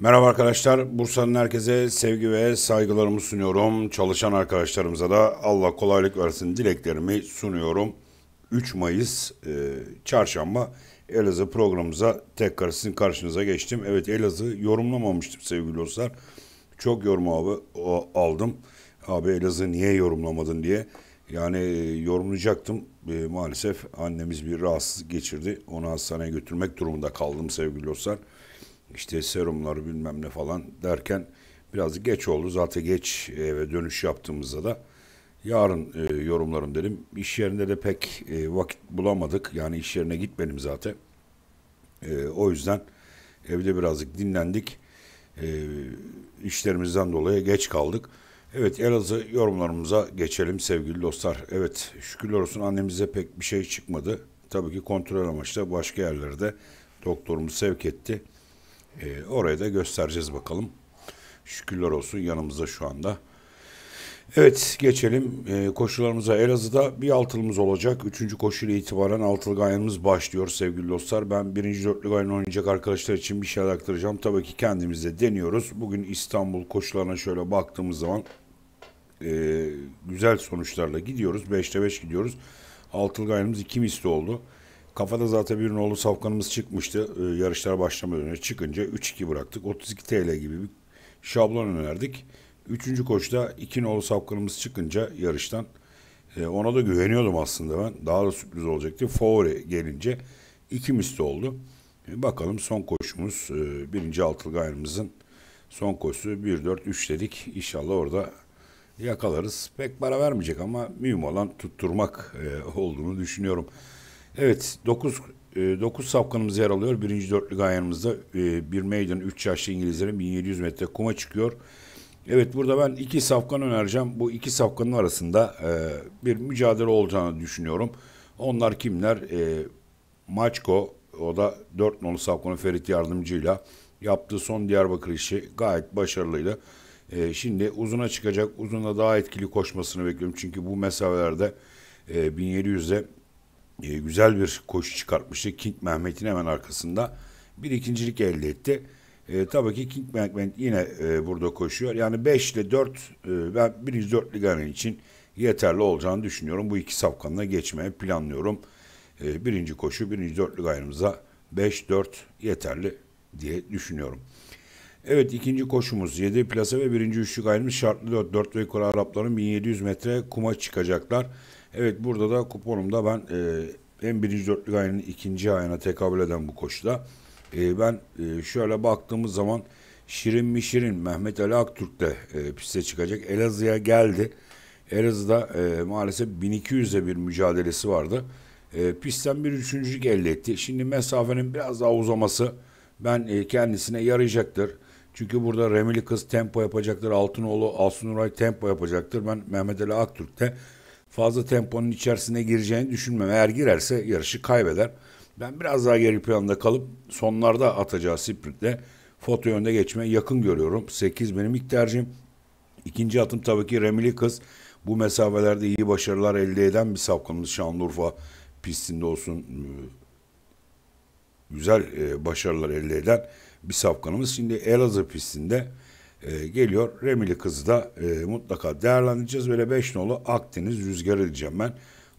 Merhaba arkadaşlar. Bursa'nın herkese sevgi ve saygılarımı sunuyorum. Çalışan arkadaşlarımıza da Allah kolaylık versin dileklerimi sunuyorum. 3 Mayıs e, çarşamba Elazığ programımıza tekrar sizin karşınıza geçtim. Evet Elazığ yorumlamamıştım sevgili dostlar. Çok yorum abi o, aldım. Abi Elazığ niye yorumlamadın diye. Yani e, yorumlayacaktım. E, maalesef annemiz bir rahatsızlık geçirdi. Onu hastaneye götürmek durumunda kaldım sevgili dostlar işte serumları bilmem ne falan derken biraz geç oldu. Zaten geç eve dönüş yaptığımızda da yarın e, yorumlarım dedim. İş yerinde de pek e, vakit bulamadık. Yani iş yerine gitmedim zaten. E, o yüzden evde birazcık dinlendik. E, işlerimizden dolayı geç kaldık. Evet Elazığ yorumlarımıza geçelim sevgili dostlar. Evet şükürler olsun annemize pek bir şey çıkmadı. Tabii ki kontrol amaçlı başka yerlerde doktorumuz sevk etti. E, ee, oraya da göstereceğiz bakalım. Şükürler olsun yanımızda şu anda. Evet geçelim e, koşularımıza. Elazığ'da bir altılımız olacak. Üçüncü koşuyla itibaren altılı gayenimiz başlıyor sevgili dostlar. Ben birinci dörtlü gayen oynayacak arkadaşlar için bir şeyler aktaracağım. Tabii ki kendimizde deniyoruz. Bugün İstanbul koşularına şöyle baktığımız zaman e, güzel sonuçlarla gidiyoruz. Beşte beş gidiyoruz. Altılı gayenimiz iki misli oldu. Kafada zaten bir nolu safkanımız çıkmıştı. Ee, yarışlar başlamadan önce çıkınca 3-2 bıraktık. 32 TL gibi bir şablon önerdik. Üçüncü koşta iki nolu safkanımız çıkınca yarıştan e, ona da güveniyordum aslında ben. Daha da sürpriz olacaktı. Favori gelince 2 misli oldu. E, bakalım son koşumuz e, birinci altılı gayrımızın son koşusu 1-4-3 dedik. İnşallah orada yakalarız. Pek para vermeyecek ama mühim olan tutturmak e, olduğunu düşünüyorum. Evet 9 9 safkanımız yer alıyor. Birinci dörtlük ayarımızda e, bir meydan 3 yaşlı İngilizlerin 1700 metre kuma çıkıyor. Evet burada ben iki safkan önereceğim. Bu iki safkanın arasında e, bir mücadele olacağını düşünüyorum. Onlar kimler? E, Maçko o da 4 nolu safkanın Ferit yardımcıyla yaptığı son Diyarbakır işi gayet başarılıydı. Şimdi uzuna çıkacak. uzuna daha etkili koşmasını bekliyorum. Çünkü bu mesafelerde 1700'de e, güzel bir koşu çıkartmıştı. King Mehmet'in hemen arkasında bir ikincilik elde etti. E, tabii ki King Mehmet yine e, burada koşuyor. Yani 5 ile 4 e, ben 104 liganın için yeterli olacağını düşünüyorum. Bu iki sapkanla geçmeye planlıyorum. E, birinci koşu 104 dörtlük 5-4 yeterli diye düşünüyorum. Evet ikinci koşumuz 7 plase ve birinci üçlük ayrımız şartlı 4. 4 ve yukarı Arapların 1700 metre kuma çıkacaklar. Evet burada da kuponumda ben e, hem birinci dörtlük ayının ikinci ayına tekabül eden bu koşuda e, ben e, şöyle baktığımız zaman Şirin mi Şirin Mehmet Ali Aktürk de e, piste çıkacak. Elazığ'a geldi. Elazığ'da e, maalesef 1200'e bir mücadelesi vardı. E, pistten bir üçüncülük elde etti. Şimdi mesafenin biraz daha uzaması ben e, kendisine yarayacaktır. Çünkü burada Remili Kız tempo yapacaktır. Altınoğlu Asunuray tempo yapacaktır. Ben Mehmet Ali Aktürk'te fazla temponun içerisine gireceğini düşünmem. Eğer girerse yarışı kaybeder. Ben biraz daha geri planda kalıp sonlarda atacağı sprintle foto yönde geçmeye yakın görüyorum. 8 benim ilk tercihim. İkinci atım tabii ki Remili Kız. Bu mesafelerde iyi başarılar elde eden bir savkanımız Şanlıurfa pistinde olsun güzel e, başarılar elde eden bir safkanımız. Şimdi Elazığ pistinde e, geliyor. Remili kızı da e, mutlaka değerlendireceğiz. Böyle 5 nolu Akdeniz rüzgarı diyeceğim ben.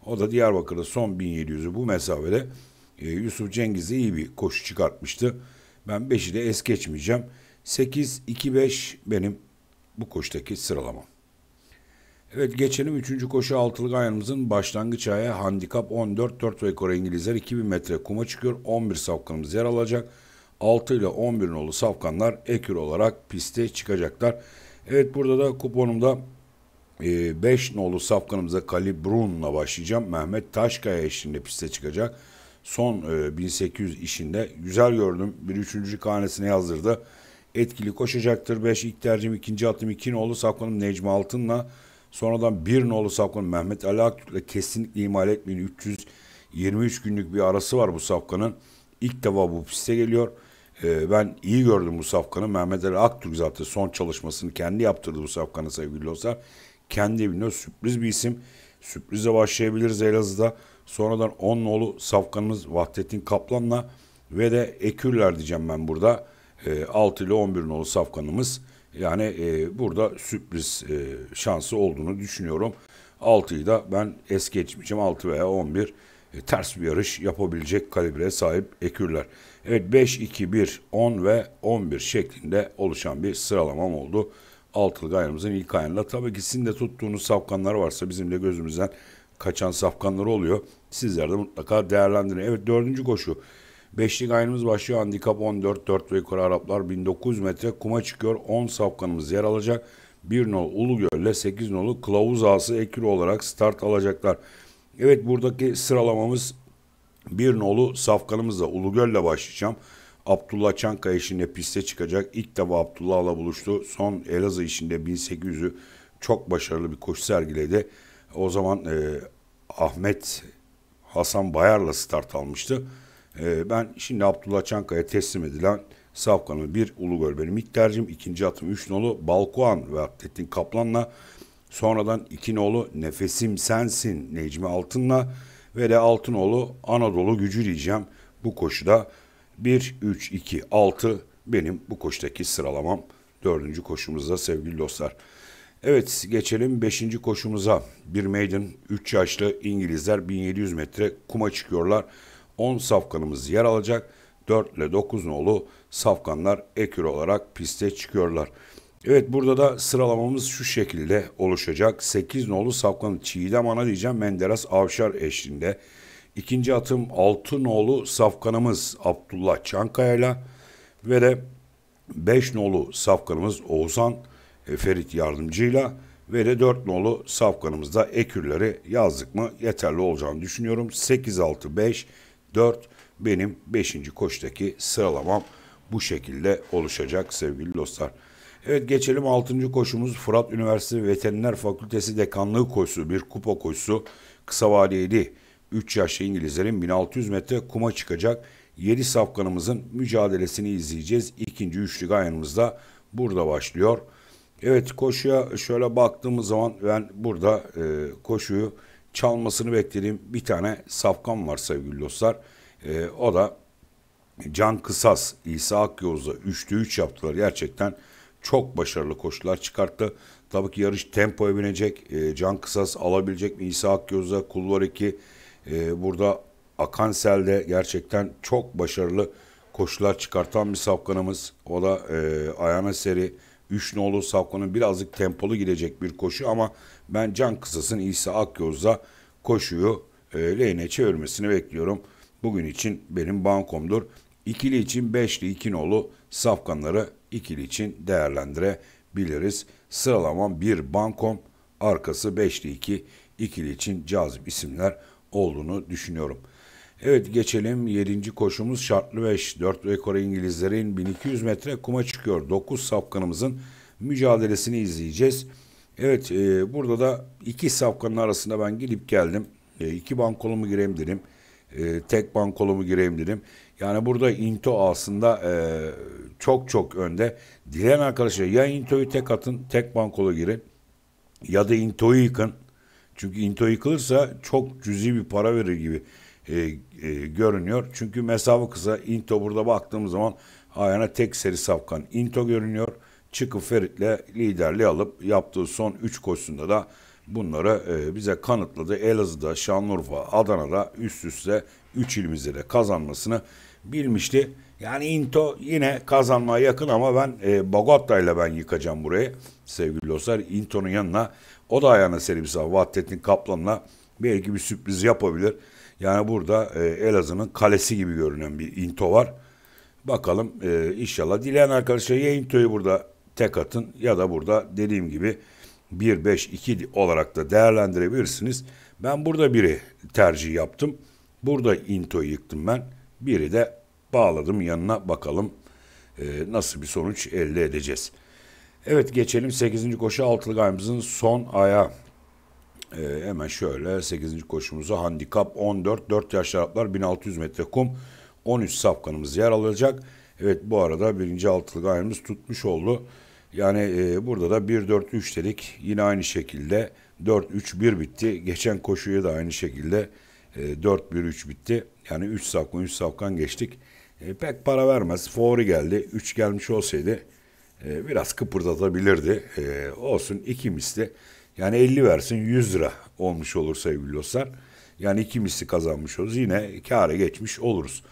O da Diyarbakır'da son 1700'ü bu mesafede e, Yusuf Cengiz'e iyi bir koşu çıkartmıştı. Ben 5'i de es geçmeyeceğim. 8-2-5 benim bu koştaki sıralamam. Evet geçelim 3. koşu altılık ayarımızın başlangıç ayağı handikap 14 4 ve Kore İngilizler 2000 metre kuma çıkıyor. 11 safkanımız yer alacak. 6 ile 11 nolu safkanlar ekür olarak piste çıkacaklar. Evet burada da kuponumda 5 e, nolu safkanımıza Kalibrun'la başlayacağım. Mehmet Taşkaya eşliğinde piste çıkacak. Son e, 1800 işinde güzel gördüm. Bir üçüncü hanesine yazdırdı. Etkili koşacaktır. 5 ilk tercihim, ikinci atım 2 iki nolu safkanım Necmi Altın'la. Sonradan 1 nolu safkanım Mehmet Ali Aktürk'le kesinlikle imal etmeyin. 323 günlük bir arası var bu safkanın. İlk defa bu piste geliyor. E, ben iyi gördüm Musaf Kan'ı. Mehmet Ali Aktürk zaten son çalışmasını kendi yaptırdı Musaf Kan'a sevgili olsa. Kendi evinde sürpriz bir isim. Sürprizle başlayabiliriz Elazığ'da. Sonradan onun nolu Safkan'ımız Vahdettin Kaplan'la ve de Ekürler diyeceğim ben burada. E, ee, 6 ile 11 nolu Safkan'ımız. Yani e, burada sürpriz e, şansı olduğunu düşünüyorum. 6'yı da ben es geçmeyeceğim. 6 veya 11 ters bir yarış yapabilecek kalibreye sahip ekürler. Evet 5, 2, 1, 10 ve 11 şeklinde oluşan bir sıralamam oldu. Altılı gayrımızın ilk ayında. Tabii ki sizin de tuttuğunuz safkanlar varsa bizim de gözümüzden kaçan safkanları oluyor. Sizler de mutlaka değerlendirin. Evet dördüncü koşu. Beşlik aynımız başlıyor. Handikap 14, 4 ve yukarı Araplar 1900 metre kuma çıkıyor. 10 safkanımız yer alacak. 1 nolu ulu ile 8 nolu Kılavuz Ağası Ekür olarak start alacaklar. Evet buradaki sıralamamız bir nolu safkanımızla Ulugöl'le başlayacağım. Abdullah Çankaya işinde piste çıkacak. İlk defa Abdullah'la buluştu. Son Elazığ işinde 1800'ü çok başarılı bir koşu sergiledi. O zaman e, Ahmet Hasan Bayar'la start almıştı. E, ben şimdi Abdullah Çankaya teslim edilen Safkan'ın bir Ulugöl benim ilk tercihim. ikinci atım 3 nolu Balkuan ve Atletin Kaplan'la Sonradan İkinoğlu Nefesim Sensin Necmi Altın'la ve de Altınoğlu Anadolu Gücü diyeceğim. Bu koşuda 1-3-2-6 benim bu koştaki sıralamam. Dördüncü koşumuzda sevgili dostlar. Evet geçelim beşinci koşumuza. Bir maiden 3 yaşlı İngilizler 1700 metre kuma çıkıyorlar. 10 safkanımız yer alacak. 4 ile 9 nolu safkanlar ekür olarak piste çıkıyorlar. Evet burada da sıralamamız şu şekilde oluşacak. 8 nolu Safkan Çiğdem Ana diyeceğim Menderes Avşar eşliğinde. İkinci atım 6 nolu Safkanımız Abdullah Çankaya'yla ve de 5 nolu Safkanımız Oğuzhan e, Ferit Yardımcı'yla ve de 4 nolu Safkanımızda ekürleri yazdık mı yeterli olacağını düşünüyorum. 8 6 5 4 benim 5. koştaki sıralamam bu şekilde oluşacak sevgili dostlar. Evet geçelim 6. koşumuz Fırat Üniversitesi Veteriner Fakültesi Dekanlığı koşusu bir kupa koşusu kısa vadeli 3 yaşlı İngilizlerin 1600 metre kuma çıkacak 7 safkanımızın mücadelesini izleyeceğiz. İkinci üçlük ayarımızda burada başlıyor. Evet koşuya şöyle baktığımız zaman ben burada e, koşuyu çalmasını beklediğim bir tane safkan var sevgili dostlar. E, o da Can Kısas, İsa Akyoz'la 3'te 3 yaptılar gerçekten çok başarılı koşular çıkarttı. Tabii ki yarış tempoya binecek. E, can kısas alabilecek mi? İsa Akgöz'de Kulvar 2 e, burada Akansel'de gerçekten çok başarılı koşular çıkartan bir safkanımız. O da e, Ayana Seri. Üç nolu safkanın birazcık tempolu gidecek bir koşu ama ben Can Kısas'ın İsa Akyoz'da koşuyu e, lehine çevirmesini bekliyorum. Bugün için benim bankomdur. İkili için beşli ikinolu safkanları ikili için değerlendirebiliriz. Sıralaman bir bankom arkası beşli iki ikili için cazip isimler olduğunu düşünüyorum. Evet geçelim 7. koşumuz şartlı 5. 4 ve İngilizlerin 1200 metre kuma çıkıyor. 9 safkanımızın mücadelesini izleyeceğiz. Evet e, burada da iki safkanın arasında ben gidip geldim. E, iki bankolu gireyim dedim. E, tek bankolumu mu gireyim dedim. Yani burada Into aslında e, çok çok önde. Dileyen arkadaşlar ya Into'yu tek atın, tek bankola girin ya da Into'yu yıkın. Çünkü Into yıkılırsa çok cüzi bir para verir gibi e, e, görünüyor. Çünkü mesafe kısa. Into burada baktığımız zaman ayağına tek seri safkan Into görünüyor. Çıkıp Ferit'le liderliği alıp yaptığı son 3 koşusunda da bunları e, bize kanıtladı. Elazığ'da, Şanlıurfa, Adana'da üst üste 3 ilimizde de kazanmasını bilmişti. Yani Into yine kazanmaya yakın ama ben e, Bagotta ile ben yıkacağım burayı sevgili dostlar. Into'nun yanına o da ayağına servis aldı. Vahdettin Kaplan'la belki bir sürpriz yapabilir. Yani burada e, Elazığ'ın kalesi gibi görünen bir Into var. Bakalım e, inşallah dileyen arkadaşlar ya Into'yu burada tek atın ya da burada dediğim gibi 1, 5, 2 olarak da değerlendirebilirsiniz. Ben burada biri tercih yaptım. Burada intoyu yıktım ben. Biri de bağladım yanına bakalım e, nasıl bir sonuç elde edeceğiz. Evet geçelim 8. koşu altılı gayımızın son aya. E, hemen şöyle 8. koşumuzu handikap 14 4 yaşlı Araplar 1600 metre kum 13 safkanımız yer alacak. Evet bu arada birinci altılı gayemiz tutmuş oldu. Yani e, burada da 1-4-3 dedik. Yine aynı şekilde 4-3-1 bitti. Geçen koşuya da aynı şekilde e, 4-1-3 bitti. Yani 3 safkan 3 safkan geçtik. E, pek para vermez. Favori geldi. 3 gelmiş olsaydı e, biraz kıpırdatabilirdi. E, olsun iki misli. Yani 50 versin 100 lira olmuş olur sevgili dostlar. Yani iki misli kazanmış oluruz. Yine kâra geçmiş oluruz.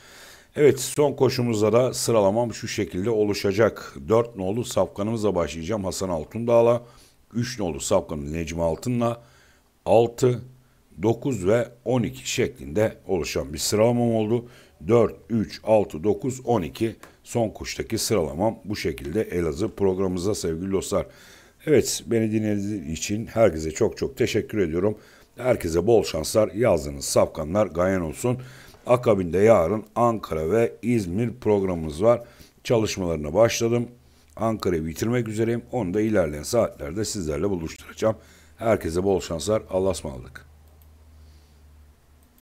Evet son koşumuzda da sıralamam şu şekilde oluşacak. 4 nolu safkanımıza başlayacağım Hasan Altundağ'la. 3 nolu safkanı Necmi Altın'la. 6, 9 ve 12 şeklinde oluşan bir sıralamam oldu. 4, 3, 6, 9, 12 son koştaki sıralamam bu şekilde Elazığ programımıza sevgili dostlar. Evet beni dinlediğiniz için herkese çok çok teşekkür ediyorum. Herkese bol şanslar yazdığınız safkanlar gayen olsun. Akabinde yarın Ankara ve İzmir programımız var. Çalışmalarına başladım. Ankara'yı bitirmek üzereyim. Onu da ilerleyen saatlerde sizlerle buluşturacağım. Herkese bol şanslar. Allah'a ısmarladık.